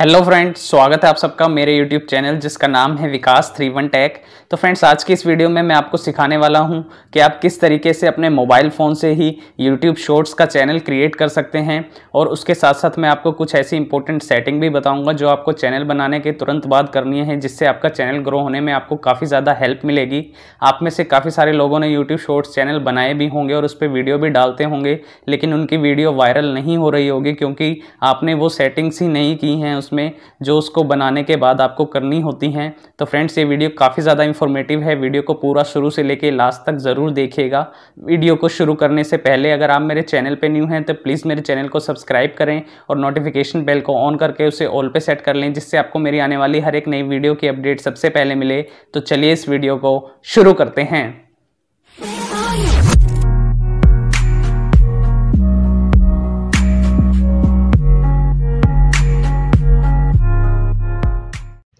hello friends स्वागत है आप सबका मेरे यूट्यूब चैनल जिसका नाम है विकास थ्री वन टैक तो फ्रेंड्स आज की इस वीडियो में मैं आपको सिखाने वाला हूं कि आप किस तरीके से अपने मोबाइल फ़ोन से ही यूट्यूब शॉर्ट्स का चैनल क्रिएट कर सकते हैं और उसके साथ साथ मैं आपको कुछ ऐसी इंपॉर्टेंट सेटिंग भी बताऊँगा जो आपको चैनल बनाने के तुरंत बाद करनी है जिससे आपका चैनल ग्रो होने में आपको काफ़ी ज़्यादा हेल्प मिलेगी आप में से काफ़ी सारे लोगों ने यूट्यूब शॉर्ट्स चैनल बनाए भी होंगे और उस पर वीडियो भी डालते होंगे लेकिन उनकी वीडियो वायरल नहीं हो रही होगी क्योंकि आपने वो सेटिंग्स ही नहीं की हैं उस उसमें जो उसको बनाने के बाद आपको करनी होती हैं तो फ्रेंड्स ये वीडियो काफ़ी ज़्यादा इन्फॉर्मेटिव है वीडियो को पूरा शुरू से लेके लास्ट तक ज़रूर देखिएगा वीडियो को शुरू करने से पहले अगर आप मेरे चैनल पर न्यू हैं तो प्लीज़ मेरे चैनल को सब्सक्राइब करें और नोटिफिकेशन बेल को ऑन करके उसे ऑल पे सेट कर लें जिससे आपको मेरी आने वाली हर एक नई वीडियो की अपडेट सबसे पहले मिले तो चलिए इस वीडियो को शुरू करते हैं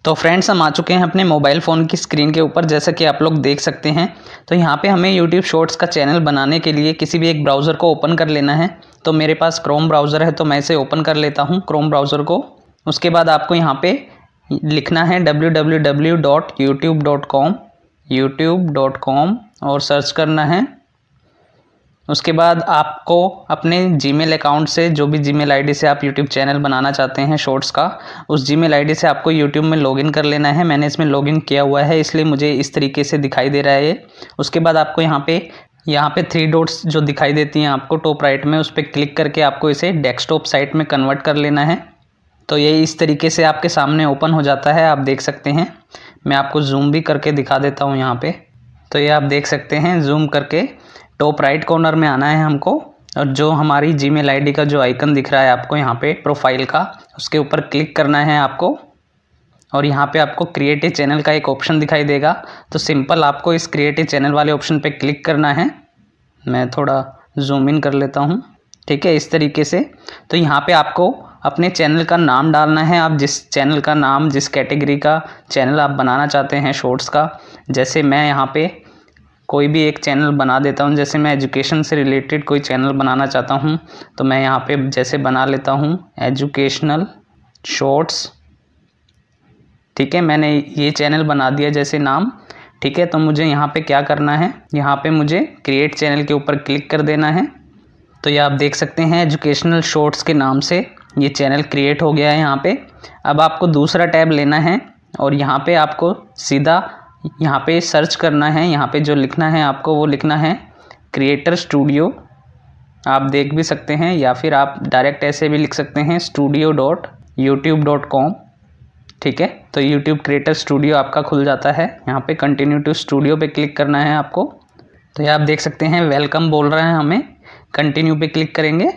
तो फ्रेंड्स हम आ चुके हैं अपने मोबाइल फ़ोन की स्क्रीन के ऊपर जैसा कि आप लोग देख सकते हैं तो यहाँ पे हमें यूट्यूब शॉर्ट्स का चैनल बनाने के लिए किसी भी एक ब्राउज़र को ओपन कर लेना है तो मेरे पास क्रोम ब्राउज़र है तो मैं इसे ओपन कर लेता हूँ क्रोम ब्राउज़र को उसके बाद आपको यहाँ पे लिखना है www.youtube.com youtube.com और सर्च करना है उसके बाद आपको अपने जीमेल अकाउंट से जो भी जीमेल आईडी से आप यूट्यूब चैनल बनाना चाहते हैं शॉर्ट्स का उस जीमेल आईडी से आपको यूट्यूब में लॉगिन कर लेना है मैंने इसमें लॉगिन किया हुआ है इसलिए मुझे इस तरीके से दिखाई दे रहा है ये उसके बाद आपको यहाँ पे यहाँ पे थ्री डॉट्स जो दिखाई देती हैं आपको टॉप राइट में उस पर क्लिक करके आपको इसे डेस्कटॉप साइट में कन्वर्ट कर लेना है तो ये इस तरीके से आपके सामने ओपन हो जाता है आप देख सकते हैं मैं आपको जूम भी करके दिखा देता हूँ यहाँ पर तो ये आप देख सकते हैं जूम करके टॉप राइट कॉर्नर में आना है हमको और जो हमारी जी मेल का जो आइकन दिख रहा है आपको यहाँ पे प्रोफाइल का उसके ऊपर क्लिक करना है आपको और यहाँ पे आपको क्रिएटिव चैनल का एक ऑप्शन दिखाई देगा तो सिंपल आपको इस क्रिएटिव चैनल वाले ऑप्शन पे क्लिक करना है मैं थोड़ा जूम इन कर लेता हूँ ठीक है इस तरीके से तो यहाँ पे आपको अपने चैनल का नाम डालना है आप जिस चैनल का नाम जिस कैटेगरी का चैनल आप बनाना चाहते हैं शॉर्ट्स का जैसे मैं यहाँ पर कोई भी एक चैनल बना देता हूँ जैसे मैं एजुकेशन से रिलेटेड कोई चैनल बनाना चाहता हूँ तो मैं यहाँ पे जैसे बना लेता हूँ एजुकेशनल शॉर्ट्स ठीक है मैंने ये चैनल बना दिया जैसे नाम ठीक है तो मुझे यहाँ पे क्या करना है यहाँ पे मुझे क्रिएट चैनल के ऊपर क्लिक कर देना है तो ये आप देख सकते हैं एजुकेशनल शॉर्ट्स के नाम से ये चैनल क्रिएट हो गया है यहाँ पर अब आपको दूसरा टैब लेना है और यहाँ पे आपको सीधा यहाँ पे सर्च करना है यहाँ पे जो लिखना है आपको वो लिखना है क्रिएटर स्टूडियो आप देख भी सकते हैं या फिर आप डायरेक्ट ऐसे भी लिख सकते हैं studio dot YouTube dot com ठीक है तो यूट्यूब क्रिएटर स्टूडियो आपका खुल जाता है यहाँ पे कंटिन्यू टू स्टूडियो पे क्लिक करना है आपको तो ये आप देख सकते हैं वेलकम बोल रहा है हमें कंटिन्यू पे क्लिक करेंगे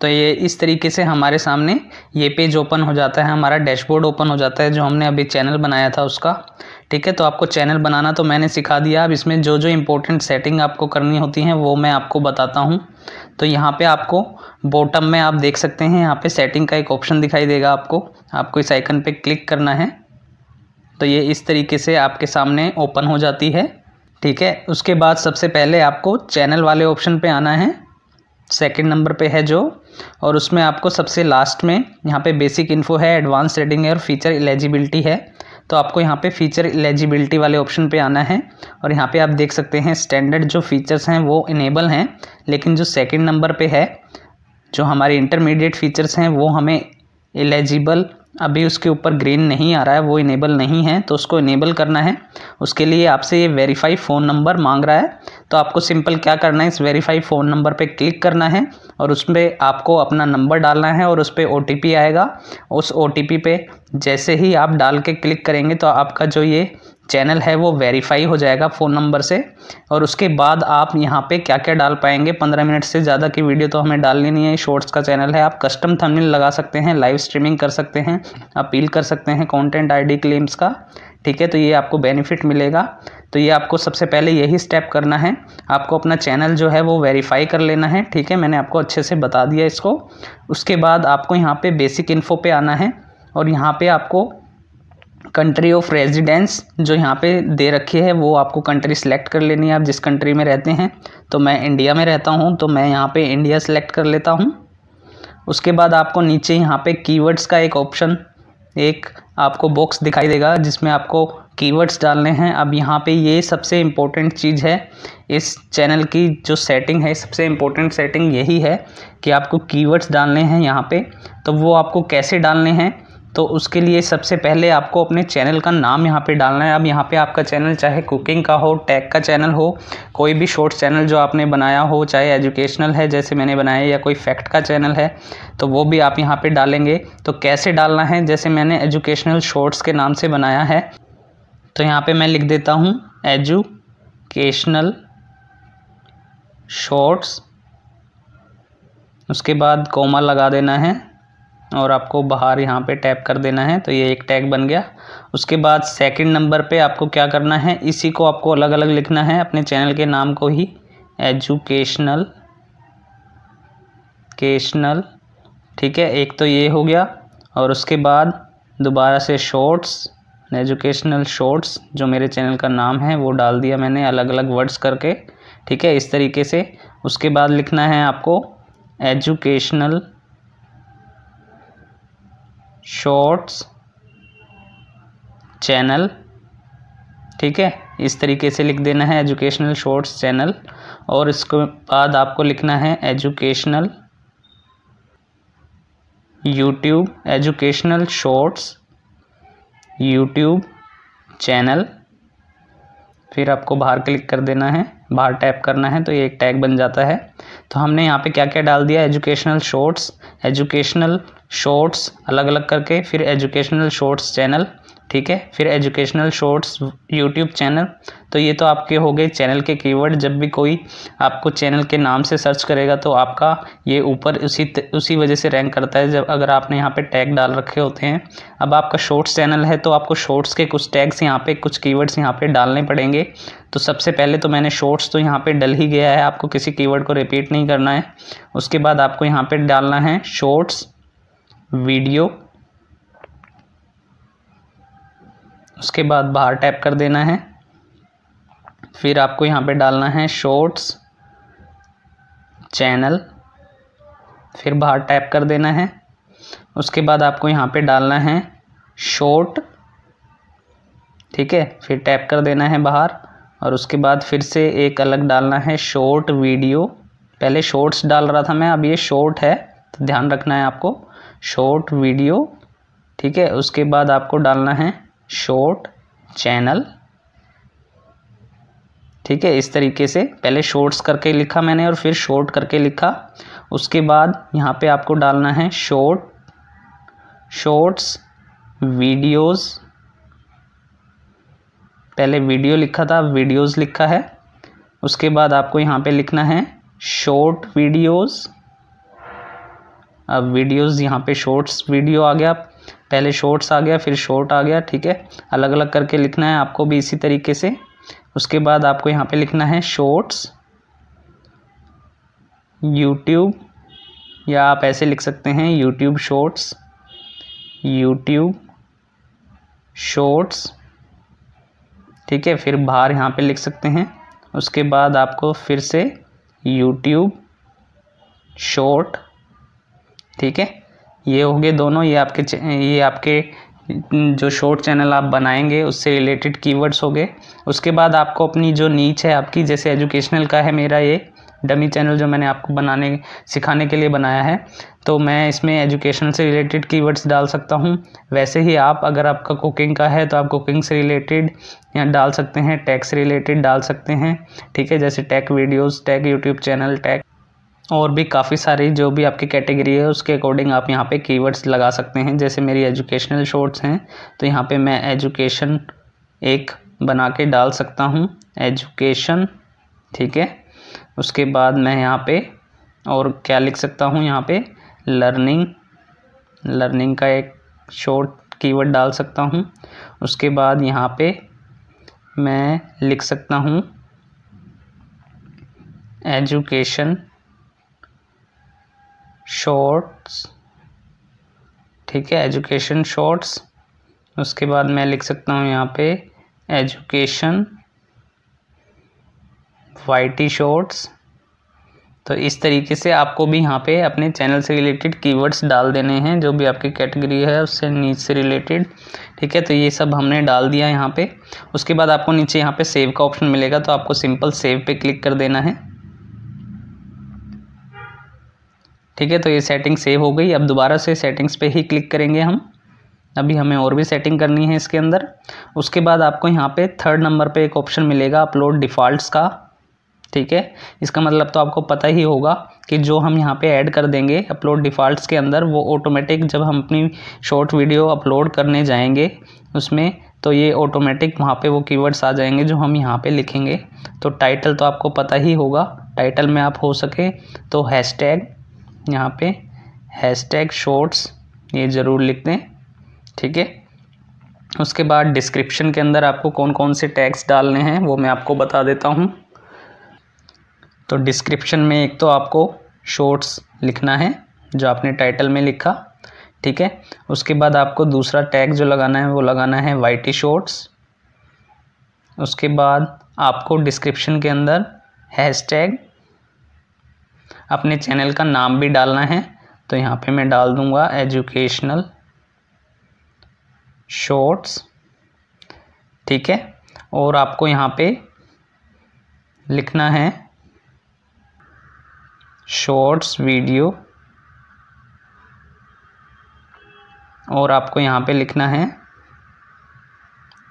तो ये इस तरीके से हमारे सामने ये पेज ओपन हो जाता है हमारा डैशबोर्ड ओपन हो जाता है जो हमने अभी चैनल बनाया था उसका ठीक है तो आपको चैनल बनाना तो मैंने सिखा दिया अब इसमें जो जो इम्पोर्टेंट सेटिंग आपको करनी होती हैं वो मैं आपको बताता हूँ तो यहाँ पे आपको बॉटम में आप देख सकते हैं यहाँ पे सेटिंग का एक ऑप्शन दिखाई देगा आपको आपको इस आइकन पे क्लिक करना है तो ये इस तरीके से आपके सामने ओपन हो जाती है ठीक है उसके बाद सबसे पहले आपको चैनल वाले ऑप्शन पर आना है सेकेंड नंबर पर है जो और उसमें आपको सबसे लास्ट में यहाँ पर बेसिक इन्फो है एडवांस सेटिंग है और फीचर एलिजिबिलिटी है तो आपको यहाँ पे फ़ीचर एलिजिबिलिटी वाले ऑप्शन पे आना है और यहाँ पे आप देख सकते हैं स्टैंडर्ड जो फीचर्स हैं वो इनेबल हैं लेकिन जो सेकंड नंबर पे है जो हमारे इंटरमीडिएट फीचर्स हैं वो हमें एलिजिबल अभी उसके ऊपर ग्रीन नहीं आ रहा है वो इनेबल नहीं है तो उसको इनेबल करना है उसके लिए आपसे ये वेरीफाई फ़ोन नंबर मांग रहा है तो आपको सिंपल क्या करना है इस वेरीफाई फ़ोन नंबर पे क्लिक करना है और उसमें आपको अपना नंबर डालना है और उस पर ओ आएगा उस ओ पे जैसे ही आप डाल के क्लिक करेंगे तो आपका जो ये चैनल है वो वेरीफाई हो जाएगा फ़ोन नंबर से और उसके बाद आप यहाँ पे क्या क्या डाल पाएंगे पंद्रह मिनट से ज़्यादा की वीडियो तो हमें डालनी नहीं है शॉर्ट्स का चैनल है आप कस्टम थंबनेल लगा सकते हैं लाइव स्ट्रीमिंग कर सकते हैं अपील कर सकते हैं कंटेंट आईडी क्लेम्स का ठीक है तो ये आपको बेनिफिट मिलेगा तो ये आपको सबसे पहले यही स्टेप करना है आपको अपना चैनल जो है वो वेरीफाई कर लेना है ठीक है मैंने आपको अच्छे से बता दिया इसको उसके बाद आपको यहाँ पर बेसिक इन्फो पर आना है और यहाँ पर आपको कंट्री ऑफ रेजिडेंस जो यहाँ पे दे रखी है वो आपको कंट्री सेलेक्ट कर लेनी है आप जिस कंट्री में रहते हैं तो मैं इंडिया में रहता हूँ तो मैं यहाँ पे इंडिया सेलेक्ट कर लेता हूँ उसके बाद आपको नीचे यहाँ पे कीवर्ड्स का एक ऑप्शन एक आपको बॉक्स दिखाई देगा जिसमें आपको कीवर्ड्स डालने हैं अब यहाँ पर ये सबसे इम्पोर्टेंट चीज़ है इस चैनल की जो सेटिंग है सबसे इम्पोर्टेंट सेटिंग यही है कि आपको कीवर्ड्स डालने हैं यहाँ पर तो वो आपको कैसे डालने हैं तो उसके लिए सबसे पहले आपको अपने चैनल का नाम यहाँ पे डालना है अब यहाँ पे आपका चैनल चाहे कुकिंग का हो टैग का चैनल हो कोई भी शॉर्ट चैनल जो आपने बनाया हो चाहे एजुकेशनल है जैसे मैंने बनाया या कोई फैक्ट का चैनल है तो वो भी आप यहाँ पर डालेंगे तो कैसे डालना है जैसे मैंने एजुकेशनल शॉर्ट्स के नाम से बनाया है तो यहाँ पर मैं लिख देता हूँ एजुकेशनल शॉर्ट्स उसके बाद कोमा लगा देना है और आपको बाहर यहाँ पे टैप कर देना है तो ये एक टैग बन गया उसके बाद सेकंड नंबर पे आपको क्या करना है इसी को आपको अलग अलग लिखना है अपने चैनल के नाम को ही एजुकेशनल केशनल ठीक है एक तो ये हो गया और उसके बाद दोबारा से शॉर्ट्स एजुकेशनल शॉर्ट्स जो मेरे चैनल का नाम है वो डाल दिया मैंने अलग अलग वर्ड्स करके ठीक है इस तरीके से उसके बाद लिखना है आपको एजुकेशनल शॉर्ट्स चैनल ठीक है इस तरीके से लिख देना है एजुकेशनल शॉर्ट्स चैनल और इसके बाद आपको लिखना है educational YouTube educational shorts YouTube channel फिर आपको बाहर क्लिक कर देना है बाहर टैप करना है तो ये एक टैग बन जाता है तो हमने यहाँ पे क्या क्या डाल दिया एजुकेशनल शॉर्ट्स एजुकेशनल शॉर्ट्स अलग अलग करके फिर एजुकेशनल शॉर्ट्स चैनल ठीक है फिर एजुकेशनल शॉर्ट्स यूट्यूब चैनल तो ये तो आपके हो गए चैनल के कीवर्ड जब भी कोई आपको चैनल के नाम से सर्च करेगा तो आपका ये ऊपर उसी उसी वजह से रैंक करता है जब अगर आपने यहाँ पे टैग डाल रखे होते हैं अब आपका शॉर्ट्स चैनल है तो आपको शॉर्ट्स के कुछ टैग्स यहाँ पे कुछ कीवर्ड्स यहाँ पे डालने पड़ेंगे तो सबसे पहले तो मैंने शॉर्ट्स तो यहाँ पर डल ही गया है आपको किसी की को रिपीट नहीं करना है उसके बाद आपको यहाँ पर डालना है शॉर्ट्स वीडियो उसके बाद बाहर टैप कर देना है फिर आपको यहाँ पे डालना है शॉर्ट्स चैनल फिर बाहर टैप कर देना है उसके बाद आपको यहाँ पे डालना है शॉर्ट ठीक है फिर टैप कर देना है बाहर और उसके बाद फिर से एक अलग डालना है शॉर्ट वीडियो पहले शॉर्ट्स डाल रहा था मैं अब ये शॉर्ट है तो ध्यान रखना है आपको शॉर्ट वीडियो ठीक है उसके बाद आपको डालना है शॉर्ट चैनल ठीक है इस तरीके से पहले शॉर्ट्स करके लिखा मैंने और फिर शॉर्ट करके लिखा उसके बाद यहाँ पे आपको डालना है शॉर्ट शॉर्ट्स वीडियोस पहले वीडियो लिखा था वीडियोस लिखा है उसके बाद आपको यहाँ पे लिखना है शॉर्ट वीडियोस अब वीडियोस यहाँ पे शॉर्ट्स वीडियो आ गया पहले शॉर्ट्स आ गया फिर शॉर्ट आ गया ठीक है अलग अलग करके लिखना है आपको भी इसी तरीके से उसके बाद आपको यहाँ पे लिखना है शॉर्ट्स यूट्यूब या आप ऐसे लिख सकते हैं यूट्यूब शॉर्ट्स यूट्यूब शॉर्ट्स ठीक है फिर बाहर यहाँ पे लिख सकते हैं उसके बाद आपको फिर से यूट्यूब शॉर्ट ठीक है ये हो गए दोनों ये आपके ये आपके जो शॉर्ट चैनल आप बनाएंगे उससे रिलेटेड कीवर्ड्स हो गए उसके बाद आपको अपनी जो नीच है आपकी जैसे एजुकेशनल का है मेरा ये डमी चैनल जो मैंने आपको बनाने सिखाने के लिए बनाया है तो मैं इसमें एजुकेशन से रिलेटेड कीवर्ड्स डाल सकता हूँ वैसे ही आप अगर आपका कुकिंग का है तो आप कुकिंग से रिलेटेड यहाँ डाल सकते हैं टैक्स रिलेटेड डाल सकते हैं ठीक है जैसे tech videos tech YouTube channel tech और भी काफ़ी सारी जो भी आपकी कैटेगरी है उसके अकॉर्डिंग आप यहाँ पे कीवर्ड्स लगा सकते हैं जैसे मेरी एजुकेशनल शॉर्ट्स हैं तो यहाँ पे मैं एजुकेशन एक बना के डाल सकता हूँ एजुकेशन ठीक है उसके बाद मैं यहाँ पे और क्या लिख सकता हूँ यहाँ पे लर्निंग लर्निंग का एक शॉर्ट कीवर्ड डाल सकता हूँ उसके बाद यहाँ पर मैं लिख सकता हूँ एजुकेशन शॉर्ट्स ठीक है एजुकेशन शॉर्ट्स उसके बाद मैं लिख सकता हूँ यहाँ पे एजुकेशन वाइटी शॉर्ट्स तो इस तरीके से आपको भी यहाँ पे अपने चैनल से रिलेटेड कीवर्ड्स डाल देने हैं जो भी आपकी कैटेगरी है उससे नीच से रिलेटेड ठीक है तो ये सब हमने डाल दिया यहाँ पे उसके बाद आपको नीचे यहाँ पे सेव का ऑप्शन मिलेगा तो आपको सिंपल सेव पे क्लिक कर देना है ठीक है तो ये सेटिंग सेव हो गई अब दोबारा से सेटिंग्स पे ही क्लिक करेंगे हम अभी हमें और भी सेटिंग करनी है इसके अंदर उसके बाद आपको यहाँ पे थर्ड नंबर पे एक ऑप्शन मिलेगा अपलोड डिफ़ॉल्ट्स का ठीक है इसका मतलब तो आपको पता ही होगा कि जो हम यहाँ पे ऐड कर देंगे अपलोड डिफ़ॉल्ट्स के अंदर वो ऑटोमेटिक जब हम अपनी शॉर्ट वीडियो अपलोड करने जाएंगे उसमें तो ये ऑटोमेटिक वहाँ पे वो कीवर्ड्स आ जाएंगे जो हम यहाँ पे लिखेंगे तो टाइटल तो आपको पता ही होगा टाइटल में आप हो सके तो हैशटैग यहाँ पे हैशटैग शॉर्ट्स ये ज़रूर लिख दें ठीक है उसके बाद डिस्क्रिप्शन के अंदर आपको कौन कौन से टैग्स डालने हैं वो मैं आपको बता देता हूँ तो डिस्क्रिप्शन में एक तो आपको शॉर्ट्स लिखना है जो आपने टाइटल में लिखा ठीक है उसके बाद आपको दूसरा टैग जो लगाना है वो लगाना है वाई शॉर्ट्स उसके बाद आपको डिस्क्रिप्शन के अंदर हैशटैग अपने चैनल का नाम भी डालना है तो यहाँ पे मैं डाल दूँगा एजुकेशनल शॉर्ट्स ठीक है और आपको यहाँ पे लिखना है शॉर्ट्स वीडियो और आपको यहाँ पे लिखना है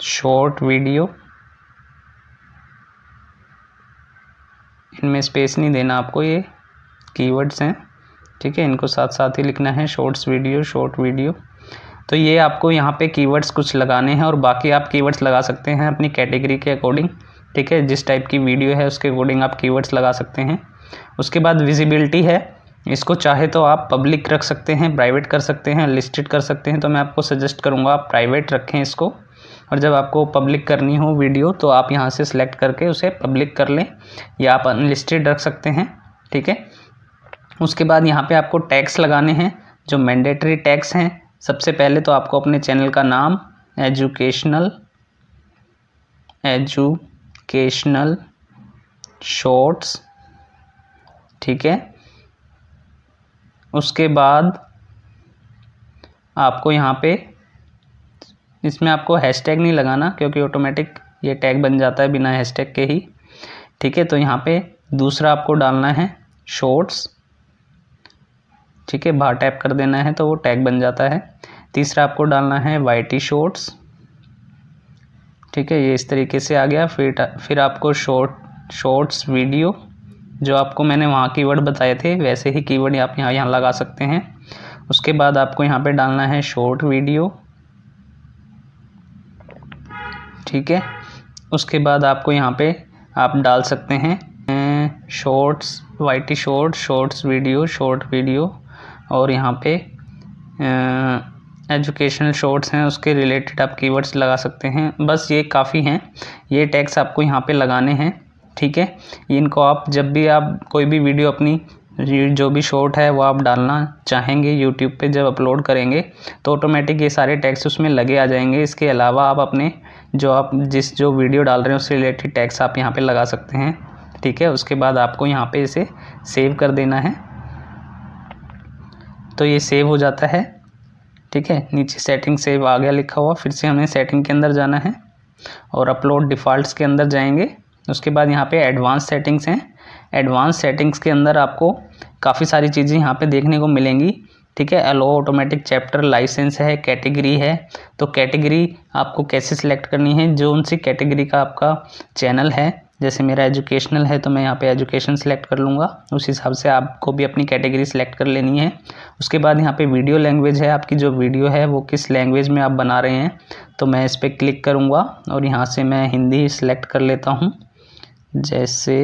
शॉर्ट वीडियो इनमें स्पेस नहीं देना आपको ये कीवर्ड्स हैं ठीक है इनको साथ साथ ही लिखना है शॉर्ट्स वीडियो शॉर्ट वीडियो तो ये आपको यहाँ पे कीवर्ड्स कुछ लगाने हैं और बाकी आप कीवर्ड्स लगा सकते हैं अपनी कैटेगरी के अकॉर्डिंग ठीक है जिस टाइप की वीडियो है उसके अकॉर्डिंग आप कीवर्ड्स लगा सकते हैं उसके बाद विजिबिलिटी है इसको चाहे तो आप पब्लिक रख सकते हैं प्राइवेट कर सकते हैं लिस्टेड कर सकते हैं तो मैं आपको सजेस्ट करूँगा आप प्राइवेट रखें इसको और जब आपको पब्लिक करनी हो वीडियो तो आप यहाँ से सिलेक्ट करके उसे पब्लिक कर लें या आप अनलिस्टेड रख सकते हैं ठीक है उसके बाद यहाँ पे आपको टैक्स लगाने हैं जो मैंडेटरी टैक्स हैं सबसे पहले तो आपको अपने चैनल का नाम एजुकेशनल एजुकेशनल शॉर्ट्स ठीक है उसके बाद आपको यहाँ पे इसमें आपको हैशटैग नहीं लगाना क्योंकि ऑटोमेटिक ये टैग बन जाता है बिना हैशटैग के ही ठीक है तो यहाँ पे दूसरा आपको डालना है शॉर्ट्स ठीक है बाहर टैप कर देना है तो वो टैग बन जाता है तीसरा आपको डालना है वाई टी शॉर्ट्स ठीक है ये इस तरीके से आ गया फिर फिर आपको शॉर्ट शॉर्ट्स वीडियो जो आपको मैंने वहाँ कीवर्ड बताए थे वैसे ही कीवर्ड आप यहाँ यहाँ लगा सकते हैं उसके बाद आपको यहाँ पे डालना है शॉर्ट वीडियो ठीक है उसके बाद आपको यहाँ पे आप डाल सकते हैं shorts T short shorts video short video और यहाँ पे एजुकेशनल शॉर्ट्स हैं उसके रिलेटेड आप कीवर्ड्स लगा सकते हैं बस ये काफ़ी हैं ये टैक्स आपको यहाँ पे लगाने हैं ठीक है इनको आप जब भी आप कोई भी वीडियो अपनी जो भी शॉर्ट है वो आप डालना चाहेंगे यूट्यूब पे जब अपलोड करेंगे तो ऑटोमेटिक ये सारे टैक्स उसमें लगे आ जाएंगे इसके अलावा आप अपने जो आप जिस जो वीडियो डाल रहे हैं उससे रिलेटेड टैक्स आप यहाँ पे लगा सकते हैं ठीक है उसके बाद आपको यहाँ पे इसे सेव कर देना है तो ये सेव हो जाता है ठीक है नीचे सेटिंग सेव आ गया लिखा हुआ फिर से हमें सेटिंग के अंदर जाना है और अपलोड डिफ़ॉल्ट्स के अंदर जाएंगे उसके बाद यहाँ पे एडवांस सेटिंग्स हैं एडवांस सेटिंग्स के अंदर आपको काफ़ी सारी चीज़ें यहाँ पे देखने को मिलेंगी ठीक है अलो ऑटोमेटिक चैप्टर लाइसेंस है कैटेगरी है तो कैटेगरी आपको कैसे सिलेक्ट करनी है जो उनसी कैटेगरी का आपका चैनल है जैसे मेरा एजुकेशनल है तो मैं यहाँ पे एजुकेशन सेलेक्ट कर लूँगा उस हिसाब से आपको भी अपनी कैटेगरी सेलेक्ट कर लेनी है उसके बाद यहाँ पे वीडियो लैंग्वेज है आपकी जो वीडियो है वो किस लैंग्वेज में आप बना रहे हैं तो मैं इस पर क्लिक करूँगा और यहाँ से मैं हिंदी सेलेक्ट कर लेता हूँ जैसे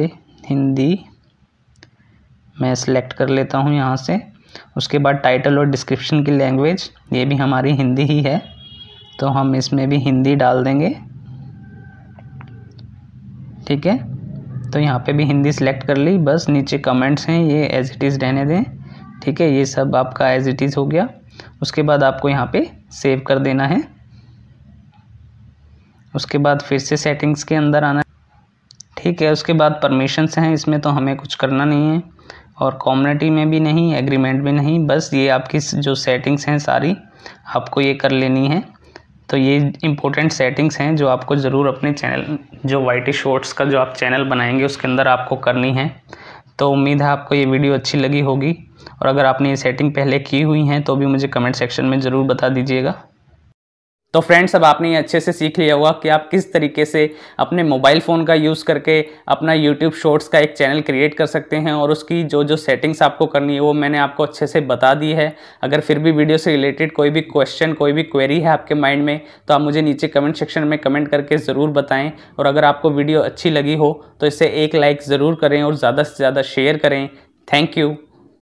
हिंदी मैं सेलेक्ट कर लेता हूँ यहाँ से उसके बाद टाइटल और डिस्क्रिप्शन की लैंग्वेज ये भी हमारी हिंदी ही है तो हम इसमें भी हिंदी डाल देंगे ठीक है तो यहाँ पे भी हिंदी सेलेक्ट कर ली बस नीचे कमेंट्स हैं ये एज इट इज़ रहने दें ठीक है ये सब आपका एज इट इज़ हो गया उसके बाद आपको यहाँ पे सेव कर देना है उसके बाद फिर से सेटिंग्स के अंदर आना ठीक है उसके बाद परमिशंस हैं इसमें तो हमें कुछ करना नहीं है और कॉम्युनिटी में भी नहीं एग्रीमेंट में नहीं बस ये आपकी जो सेटिंग्स हैं सारी आपको ये कर लेनी है तो ये इंपॉर्टेंट सेटिंग्स हैं जो आपको ज़रूर अपने चैनल जो वाइटी शॉर्ट्स का जो आप चैनल बनाएंगे उसके अंदर आपको करनी है तो उम्मीद है आपको ये वीडियो अच्छी लगी होगी और अगर आपने ये सेटिंग पहले की हुई हैं तो भी मुझे कमेंट सेक्शन में ज़रूर बता दीजिएगा तो फ्रेंड्स अब आपने ये अच्छे से सीख लिया होगा कि आप किस तरीके से अपने मोबाइल फ़ोन का यूज़ करके अपना यूट्यूब शॉर्ट्स का एक चैनल क्रिएट कर सकते हैं और उसकी जो जो सेटिंग्स आपको करनी है वो मैंने आपको अच्छे से बता दी है अगर फिर भी वीडियो से रिलेटेड कोई भी क्वेश्चन कोई भी क्वेरी है आपके माइंड में तो आप मुझे नीचे कमेंट सेक्शन में कमेंट करके ज़रूर बताएँ और अगर आपको वीडियो अच्छी लगी हो तो इसे एक लाइक ज़रूर करें और ज़्यादा से ज़्यादा शेयर करें थैंक यू